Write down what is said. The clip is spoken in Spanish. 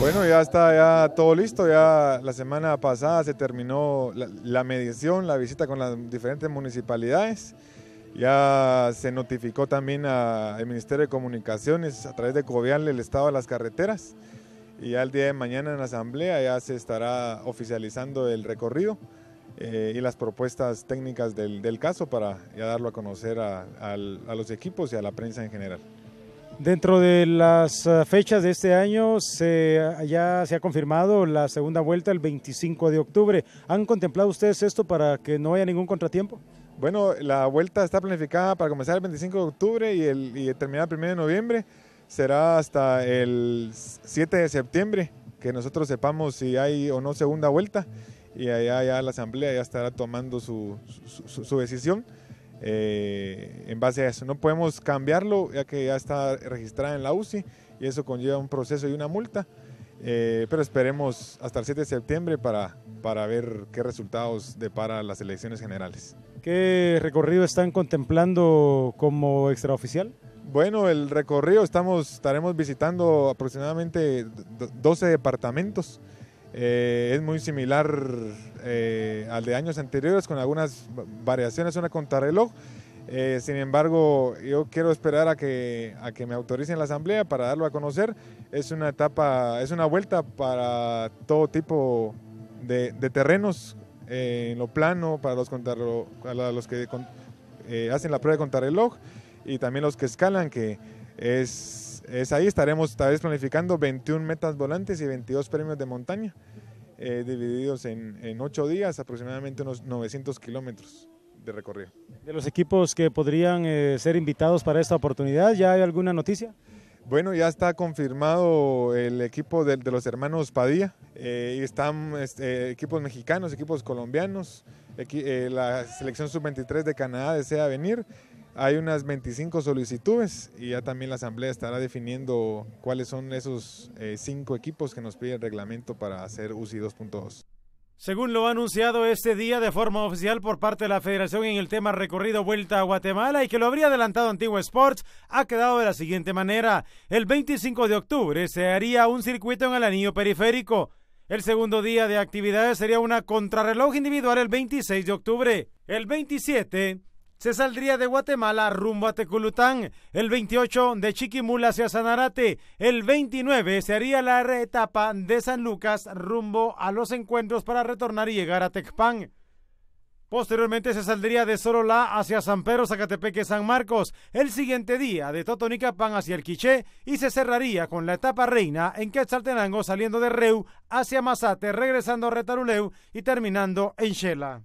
Bueno, ya está ya todo listo. Ya la semana pasada se terminó la, medición, la visita con las diferentes municipalidades. Ya se notificó también al Ministerio de Comunicaciones a través de Covial el estado de las carreteras. Y ya el día de mañana en la asamblea ya se estará oficializando el recorrido eh, y las propuestas técnicas del, caso para ya darlo a conocer a los equipos y a la prensa en general. Dentro de las eh, fechas de este año se, ya se ha confirmado la segunda vuelta el 25 de octubre. ¿Han contemplado ustedes esto para que no haya ningún contratiempo? Bueno, la vuelta está planificada para comenzar el 25 de octubre y, el, terminar el 1 de noviembre. Será hasta el 7 de septiembre que nosotros sepamos si hay o no segunda vuelta y allá ya la asamblea ya estará tomando su, su decisión. Eh, en base a eso. No podemos cambiarlo ya que ya está registrada en la UCI y eso conlleva un proceso y una multa. Eh, pero esperemos hasta el 7 de septiembre para, para ver qué resultados depara las elecciones generales. ¿Qué recorrido están contemplando como extraoficial? Bueno, el recorrido estamos, estaremos visitando aproximadamente 12 departamentos. Eh, es muy similar eh, al de años anteriores, con algunas variaciones, una contrarreloj. Eh, sin embargo, yo quiero esperar a que, a que me autoricen la asamblea para darlo a conocer. Es una etapa, es una vuelta para todo tipo de, terrenos, eh, en lo plano, para los, los que hacen la prueba de contrarreloj y también los que escalan, que es es ahí, estaremos tal vez planificando 21 metas volantes y 22 premios de montaña, eh, divididos en, en 8 días, aproximadamente unos 900 kilómetros de recorrido. ¿De los equipos que podrían eh, ser invitados para esta oportunidad, ya hay alguna noticia? Bueno, ya está confirmado el equipo de, los hermanos Padilla. Eh, están este, equipos mexicanos, equipos colombianos. Eh, la selección sub-23 de Canadá desea venir. Hay unas 25 solicitudes y ya también la Asamblea estará definiendo cuáles son esos eh, cinco equipos que nos pide el reglamento para hacer UCI 2.2. Según lo ha anunciado este día de forma oficial por parte de la Federación en el tema recorrido Vuelta a Guatemala y que lo habría adelantado Antigua Sports, ha quedado de la siguiente manera. El 25 de octubre se haría un circuito en el anillo periférico. El segundo día de actividades sería una contrarreloj individual el 26 de octubre. El 27 se saldría de Guatemala rumbo a Teculután, el 28 de Chiquimula hacia Sanarate, el 29 se haría la etapa de San Lucas rumbo a los encuentros para retornar y llegar a Tecpan. Posteriormente se saldría de Sorolá hacia San Pedro, Zacatepeque, San Marcos, el siguiente día de Totonicapán hacia el Quiché y se cerraría con la etapa reina en Quetzaltenango saliendo de Reu hacia Mazate, regresando a Retaruleu y terminando en Xela.